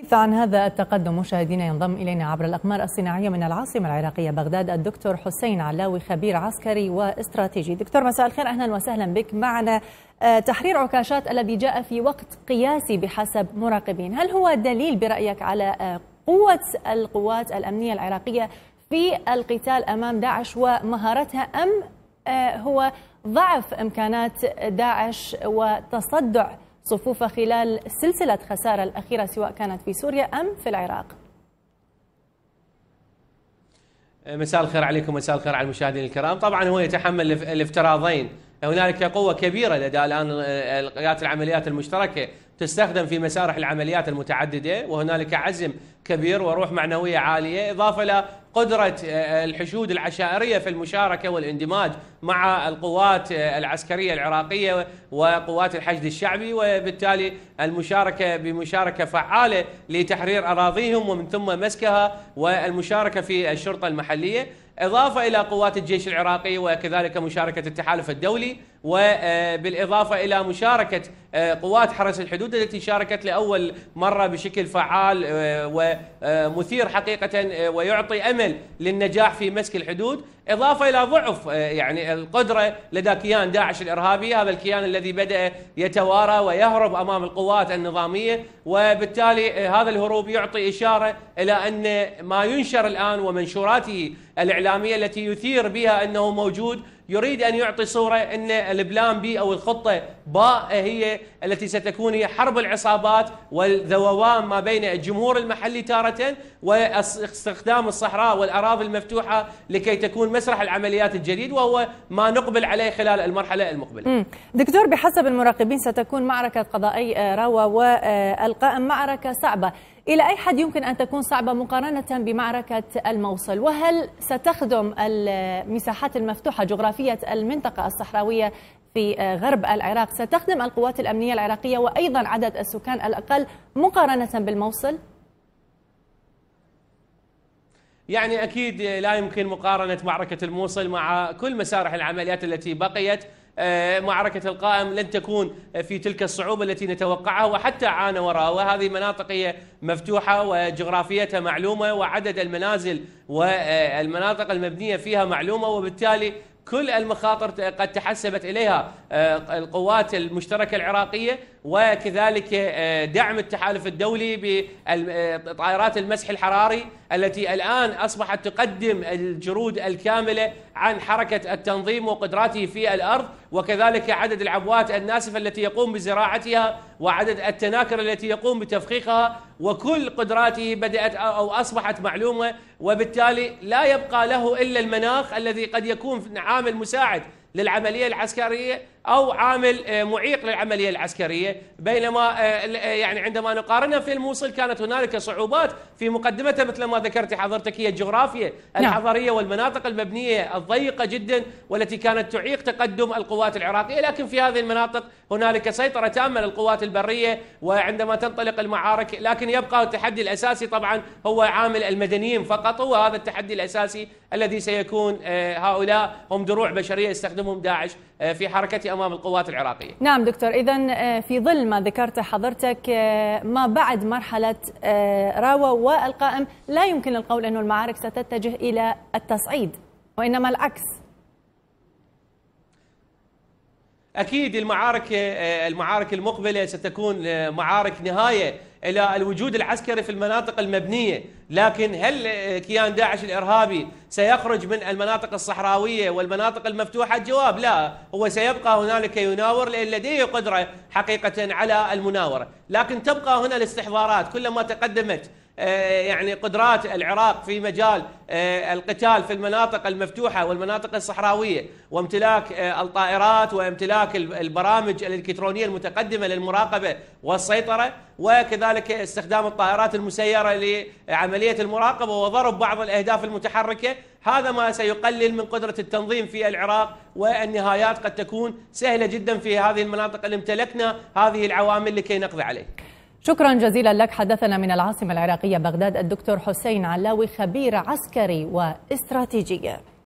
الحديث عن هذا التقدم مشاهدينا ينضم إلينا عبر الأقمار الصناعية من العاصمة العراقية بغداد الدكتور حسين علاوي خبير عسكري واستراتيجي دكتور مساء الخير أهلا وسهلا بك معنا آه، تحرير عكاشات الذي جاء في وقت قياسي بحسب مراقبين هل هو دليل برأيك على آه، قوة القوات الأمنية العراقية في القتال أمام داعش ومهارتها أم آه، هو ضعف إمكانات داعش وتصدع صفوفه خلال سلسلة خسارة الأخيرة سواء كانت في سوريا أم في العراق مساء الخير عليكم مساء الخير على المشاهدين الكرام طبعا هو يتحمل الافتراضين هنالك قوة كبيرة لدى الآن قيادة العمليات المشتركة تستخدم في مسارح العمليات المتعددة وهنالك عزم كبير وروح معنوية عالية إضافة إلى قدرة آه، آه، الحشود العشائرية في المشاركة والاندماج مع القوات آه، العسكرية العراقية وقوات الحشد الشعبي وبالتالي المشاركة بمشاركة فعالة لتحرير أراضيهم ومن ثم مسكها والمشاركة في الشرطة المحلية إضافة إلى قوات الجيش العراقي وكذلك مشاركة التحالف الدولي وبالإضافة إلى مشاركة آه، قوات حرس الحدود التي شاركت لأول مرة بشكل فعال آه، ومثير حقيقة آه، ويعطي أمل للنجاح في مسك الحدود إضافة إلى ضعف يعني القدرة لدى كيان داعش الإرهابي هذا الكيان الذي بدأ يتوارى ويهرب أمام القوات النظامية وبالتالي هذا الهروب يعطي إشارة إلى أن ما ينشر الآن ومنشوراته الإعلامية التي يثير بها أنه موجود يريد أن يعطي صورة أن البلان بي أو الخطة باء هي التي ستكون هي حرب العصابات والذوبان ما بين الجمهور المحلي تارة واستخدام الصحراء والأراضي المفتوحة لكي تكون مسرح العمليات الجديد وهو ما نقبل عليه خلال المرحلة المقبلة دكتور بحسب المراقبين ستكون معركة قضائي آه، روى والقائم معركة صعبة إلى أي حد يمكن أن تكون صعبة مقارنة بمعركة الموصل وهل ستخدم المساحات المفتوحة جغرافية المنطقة الصحراوية في غرب العراق ستخدم القوات الأمنية العراقية وأيضا عدد السكان الأقل مقارنة بالموصل؟ يعني أكيد لا يمكن مقارنة معركة الموصل مع كل مسارح العمليات التي بقيت آه، معركة القائم لن تكون في تلك الصعوبة التي نتوقعها وحتى عانى وراها وهذه مناطق هي مفتوحة وجغرافيتها معلومة وعدد المنازل والمناطق المبنية فيها معلومة وبالتالي كل المخاطر قد تحسبت اليها آه، القوات المشتركه العراقيه وكذلك آه، دعم التحالف الدولي بطائرات آه، المسح الحراري التي الان اصبحت تقدم الجرود الكامله عن حركه التنظيم وقدراته في الارض وكذلك عدد العبوات الناسفه التي يقوم بزراعتها وعدد التناكر التي يقوم بتفخيخها وكل قدراته بدات او اصبحت معلومه وبالتالي لا يبقى له الا المناخ الذي قد يكون عامل مساعد للعملية العسكرية أو عامل آه، معيق للعملية العسكرية بينما آه، آه، يعني عندما نقارنها في الموصل كانت هنالك صعوبات في مقدمتها مثل ما ذكرت حضرتك هي الجغرافيا نعم. الحضرية والمناطق المبنية الضيقة جدا والتي كانت تعيق تقدم القوات العراقية لكن في هذه المناطق هنالك سيطرة تامة للقوات البرية وعندما تنطلق المعارك لكن يبقى التحدي الأساسي طبعا هو عامل المدنيين فقط وهذا التحدي الأساسي الذي سيكون آه، هؤلاء هم دروع بشرية يستخدمهم داعش آه، في حركته أمام القوات العراقية نعم دكتور إذا آه، في ظل ما ذكرت حضرتك ما بعد مرحلة راوة والقائم لا يمكن القول أن المعارك ستتجه إلى التصعيد وإنما العكس اكيد المعارك المعارك المقبله ستكون معارك نهايه الى الوجود العسكري في المناطق المبنيه، لكن هل كيان داعش الارهابي سيخرج من المناطق الصحراويه والمناطق المفتوحه؟ الجواب لا، هو سيبقى هنالك يناور لان لديه قدره حقيقه على المناوره، لكن تبقى هنا الاستحضارات كلما تقدمت آه، يعني قدرات العراق في مجال آه، القتال في المناطق المفتوحة والمناطق الصحراوية وامتلاك آه، الطائرات وامتلاك البرامج الإلكترونية المتقدمة للمراقبة والسيطرة وكذلك استخدام الطائرات المسيرة لعملية المراقبة وضرب بعض الأهداف المتحركة هذا ما سيقلل من قدرة التنظيم في العراق والنهايات قد تكون سهلة جدا في هذه المناطق اللي امتلكنا هذه العوامل لكي نقضي عليه شكرا جزيلا لك حدثنا من العاصمة العراقية بغداد الدكتور حسين علاوي خبير عسكري واستراتيجي